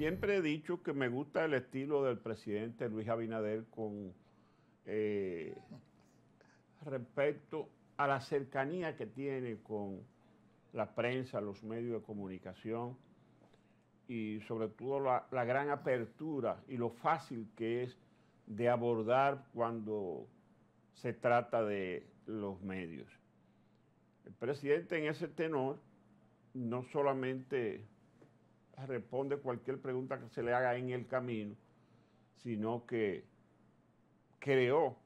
siempre he dicho que me gusta el estilo del presidente Luis Abinader con eh, respecto a la cercanía que tiene con la prensa, los medios de comunicación y sobre todo la gran apertura y lo fácil que es de abordar cuando se trata de los medios. El presidente en ese tenor no solamente responde cualquier pregunta que se le haga en el camino, sino que creó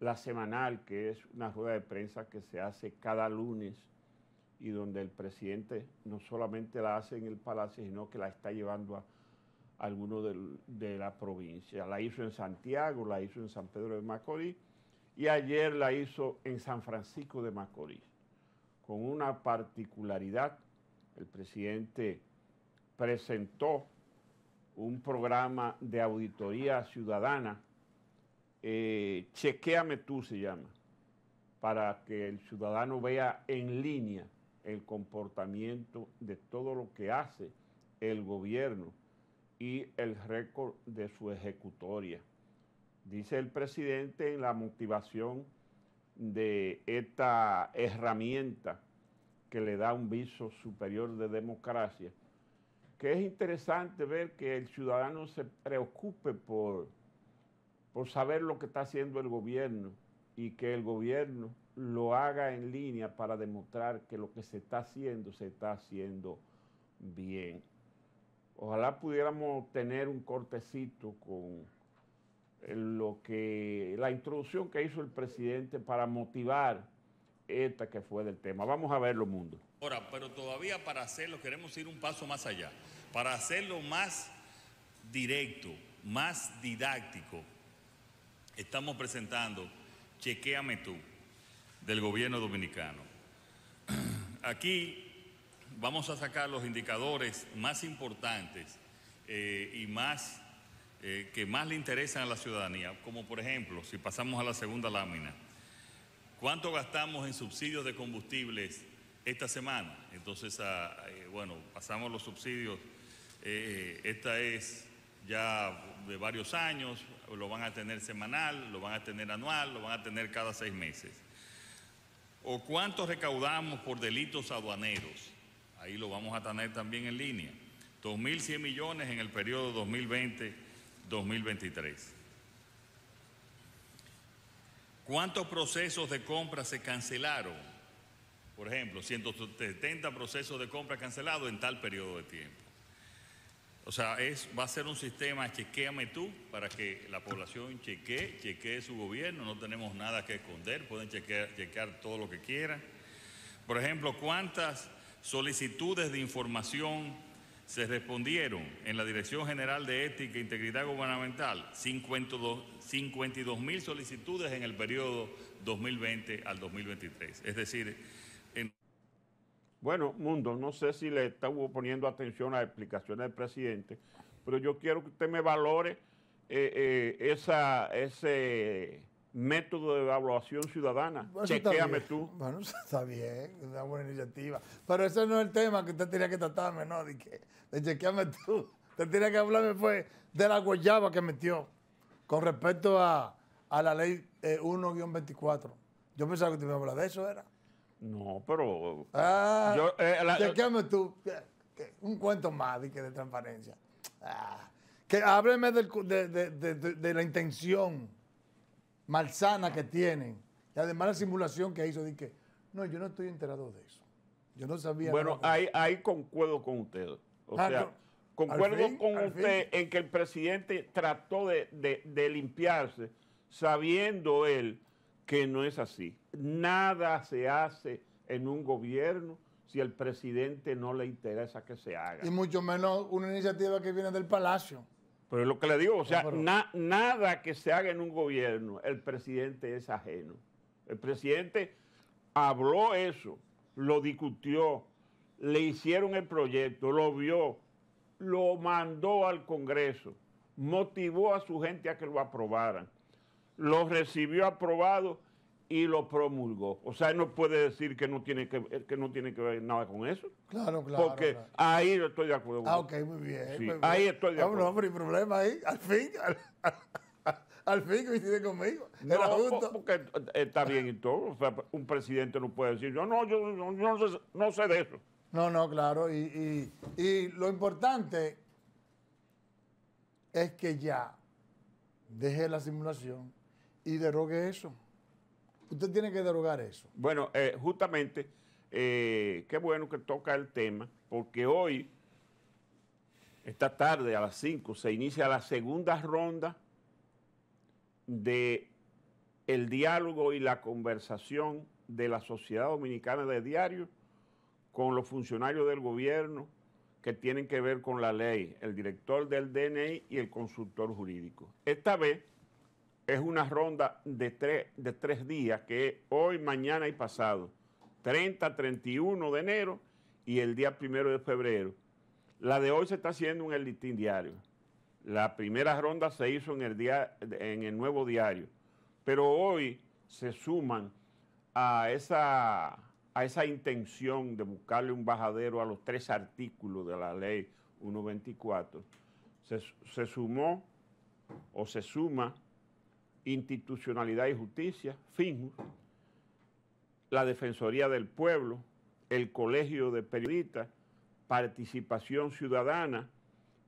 la semanal, que es una rueda de prensa que se hace cada lunes y donde el presidente no solamente la hace en el palacio, sino que la está llevando a alguno de, la provincia. La hizo en Santiago, la hizo en San Pedro de Macorís y ayer la hizo en San Francisco de Macorís, con una particularidad. El presidente presentó un programa de auditoría ciudadana, eh, Chequéame tú se llama, para que el ciudadano vea en línea el comportamiento de todo lo que hace el gobierno y el récord de su ejecutoria. Dice el presidente en la motivación de esta herramienta que le da un viso superior de democracia, que es interesante ver que el ciudadano se preocupe por, por saber lo que está haciendo el gobierno y que el gobierno lo haga en línea para demostrar que lo que se está haciendo se está haciendo bien. Ojalá pudiéramos tener un cortecito con lo que la introducción que hizo el presidente para motivar esta que fue del tema. Vamos a verlo, mundo. Ahora, pero todavía para hacerlo queremos ir un paso más allá, para hacerlo más directo, más didáctico. Estamos presentando Chequéame tú, del gobierno dominicano. Aquí vamos a sacar los indicadores más importantes eh, y más eh, que más le interesan a la ciudadanía, como por ejemplo, si pasamos a la segunda lámina ¿Cuánto gastamos en subsidios de combustibles esta semana? Entonces, ah, eh, bueno, pasamos los subsidios, eh, esta es ya de varios años, lo van a tener semanal, lo van a tener anual, lo van a tener cada seis meses. ¿O cuánto recaudamos por delitos aduaneros? Ahí lo vamos a tener también en línea. 2.100 millones en el periodo 2020-2023. ¿Cuántos procesos de compra se cancelaron? Por ejemplo, 170 procesos de compra cancelados en tal periodo de tiempo. O sea, va a ser un sistema chequeame tú para que la población chequee, chequee su gobierno, no tenemos nada que esconder, pueden chequear todo lo que quieran. Por ejemplo, ¿cuántas solicitudes de información se respondieron en la Dirección General de Ética e Integridad Gubernamental 52 mil solicitudes en el periodo 2020 al 2023. Es decir, en... Bueno, Mundo, no sé si le estuvo poniendo atención a explicaciones del presidente, pero yo quiero que usted me valore eh, eh, esa, ese método de evaluación ciudadana. Chequéame tú. Bueno, está bien, es una buena iniciativa. Pero ese no es el tema que usted tenía que tratarme, ¿no? De, que, chequeame tú. Usted tenía que hablarme fue de la guayaba que metió con respecto a, a la ley 1-24. Eh, yo pensaba que te iba a hablar de eso, ¿era? No, pero... Ah, eh, tú. Un cuento más de, que de transparencia. Ah, que hábleme de, de la intención malsana que tienen, y además la simulación que hizo, dije, no, yo no estoy enterado de eso. Yo no sabía. Bueno, ahí, ahí concuerdo con usted. O ah, sea, concuerdo con usted en que el presidente trató de, de limpiarse, sabiendo él que no es así. Nada se hace en un gobierno si al presidente no le interesa que se haga. Y mucho menos una iniciativa que viene del Palacio. Pero es lo que le digo, o sea, nada que se haga en un gobierno, el presidente es ajeno. El presidente habló eso, lo discutió, le hicieron el proyecto, lo vio, lo mandó al Congreso, motivó a su gente a que lo aprobaran, lo recibió aprobado y lo promulgó. O sea, él no puede decir que no tiene que, eh, que, no tiene que ver nada con eso. Claro, claro. Porque ahí estoy de acuerdo. Ah, ok, muy bien. Ahí estoy de acuerdo. No, no, pero problema ahí. Al fin, al, fin fin coincide conmigo. No, porque está bien y todo. O sea, un presidente no puede decir, yo no, yo, no, sé, no, sé, de eso. No, no, claro. Y, y, y lo importante es que ya deje la simulación y derogue eso. Usted tiene que derogar eso. Bueno, eh, justamente, eh, qué bueno que toca el tema, porque hoy, esta tarde a las 5, se inicia la segunda ronda de el diálogo y la conversación de la Sociedad Dominicana de Diarios con los funcionarios del gobierno que tienen que ver con la ley, el director del DNI y el consultor jurídico. Esta vez es una ronda de tres, de tres días, que es hoy, mañana y pasado, 30, 31 de enero y el día primero de febrero. La de hoy se está haciendo en el listín diario. La primera ronda se hizo en el, día, en el nuevo diario. Pero hoy se suman a esa, a esa intención de buscarle un bajadero a los tres artículos de la ley 124. Se, se sumó o se suma Institucionalidad y Justicia, FINJUS, la Defensoría del Pueblo, el Colegio de Periodistas, Participación Ciudadana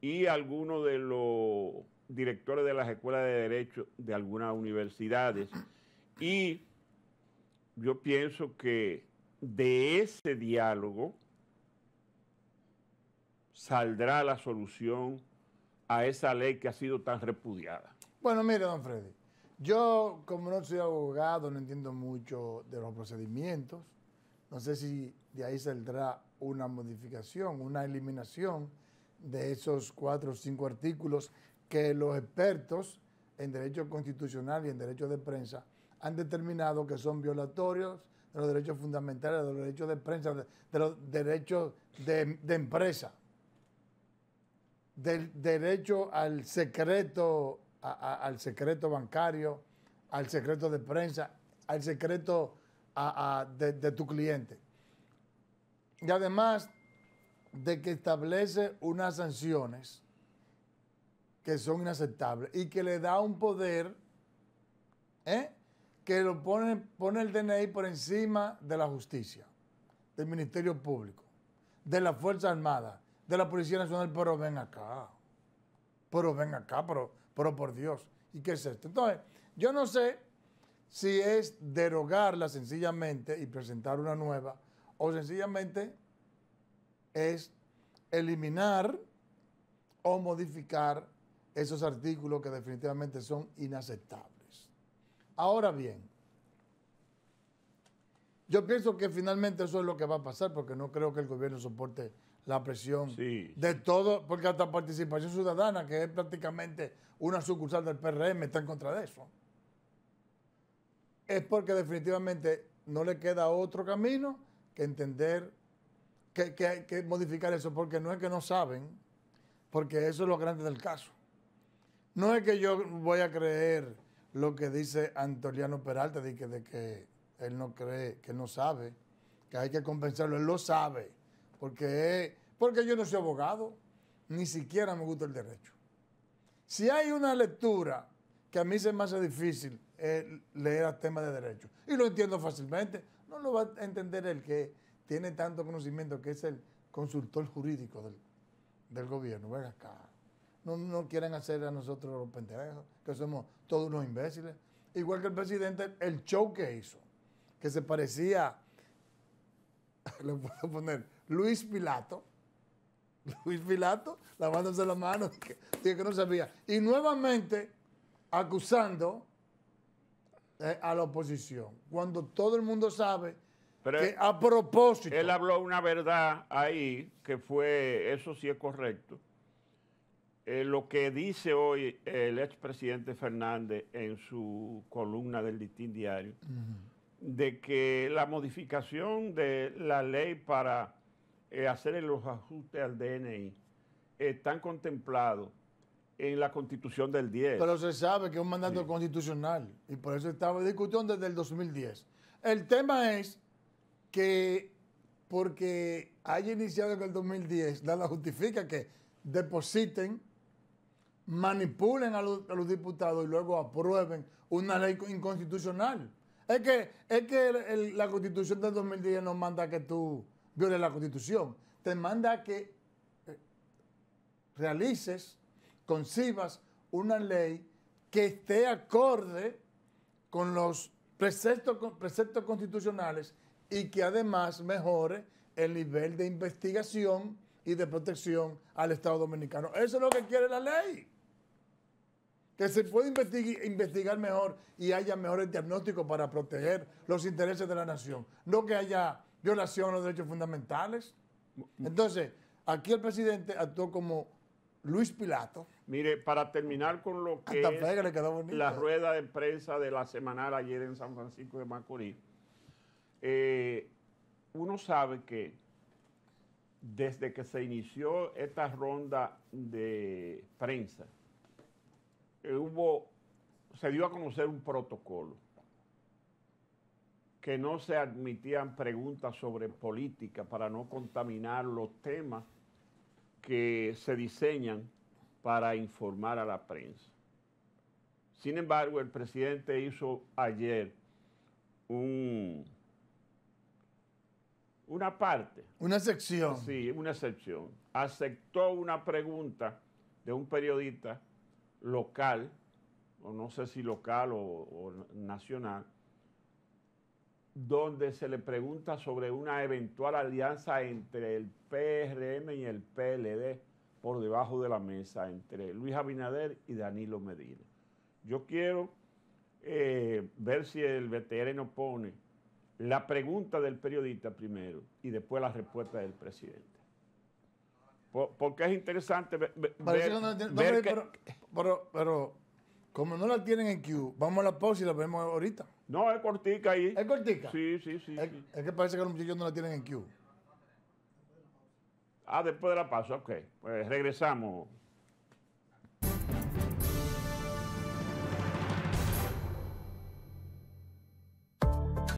y algunos de los directores de las escuelas de derecho de algunas universidades. Y yo pienso que de ese diálogo saldrá la solución a esa ley que ha sido tan repudiada. Bueno, mire, don Freddy, yo, como no soy abogado, no entiendo mucho de los procedimientos. No sé si de ahí saldrá una modificación, una eliminación de esos cuatro o cinco artículos que los expertos en derecho constitucional y en derecho de prensa han determinado que son violatorios de los derechos fundamentales, de los derechos de prensa, de, los derechos de, de empresa, del derecho al secreto al secreto bancario, al secreto de prensa, al secreto de, tu cliente. Y además de que establece unas sanciones que son inaceptables y que le da un poder ¿eh? que lo pone, pone el DNI por encima de la justicia, del Ministerio Público, de la Fuerza Armada, de la Policía Nacional, pero ven acá pero ven acá, pero, pero por Dios, ¿y qué es esto? Entonces, yo no sé si es derogarla sencillamente y presentar una nueva, o sencillamente es eliminar o modificar esos artículos que definitivamente son inaceptables. Ahora bien, yo pienso que finalmente eso es lo que va a pasar, porque no creo que el gobierno soporte la presión de todo, porque hasta participación ciudadana, que es prácticamente una sucursal del PRM, está en contra de eso. Es porque definitivamente no le queda otro camino que entender, que, que, que modificar eso, porque no es que no saben, porque eso es lo grande del caso. No es que yo voy a creer lo que dice Antoliano Peralta de que, de que él no cree, que no sabe, que hay que compensarlo, él lo sabe, porque, porque yo no soy abogado, ni siquiera me gusta el derecho. Si hay una lectura que a mí se me hace difícil leer a tema de derecho, y lo entiendo fácilmente, no lo va a entender el que tiene tanto conocimiento, que es el consultor jurídico del, gobierno. Venga acá. No, no quieren hacer a nosotros los pendejos, que somos todos unos imbéciles. Igual que el presidente, el show que hizo que se parecía, le puedo poner, Luis Pilato. Luis Pilato lavándose las manos, que, que no sabía. Y nuevamente acusando eh, a la oposición, cuando todo el mundo sabe que a propósito... Él habló una verdad ahí, que fue, eso sí es correcto, eh, lo que dice hoy el expresidente Fernández en su columna del Listín Diario de que la modificación de la ley para eh, hacer los ajustes al DNI están contemplados en la constitución del 10. Pero se sabe que es un mandato constitucional y por eso estaba en discusión desde el 2010. El tema es que porque haya iniciado en el 2010, la justifica que depositen, manipulen a los diputados y luego aprueben una ley inconstitucional. Es que, es que la constitución del 2010 no manda que tú violes la constitución. Te manda que eh, realices, concibas una ley que esté acorde con los preceptos constitucionales y que además mejore el nivel de investigación y de protección al Estado Dominicano. Eso es lo que quiere la ley que se pueda investigar, mejor y haya mejores diagnósticos para proteger los intereses de la nación, no que haya violación a los derechos fundamentales. Entonces, aquí el presidente actuó como Luis Pilato. Mire, para terminar con lo que es la rueda de prensa de la semanal ayer en San Francisco de Macorís, eh, uno sabe que desde que se inició esta ronda de prensa, eh, hubo, se dio a conocer un protocolo que no se admitían preguntas sobre política para no contaminar los temas que se diseñan para informar a la prensa. Sin embargo, el presidente hizo ayer una parte. Una excepción. Sí, una excepción. Aceptó una pregunta de un periodista local, o no sé si local o, nacional, donde se le pregunta sobre una eventual alianza entre el PRM y el PLD por debajo de la mesa, entre Luis Abinader y Danilo Medina. Yo quiero eh, ver si el veterano pone la pregunta del periodista primero y después la respuesta del presidente. porque es interesante ver, pero, pero, como no la tienen en Q, vamos a la pausa y la vemos ahorita. No, es cortica ahí. ¿Es cortica? Sí, sí, sí. Es, que parece que los muchachos no la tienen en Q. Ah, después de la pausa, ok. Pues regresamos.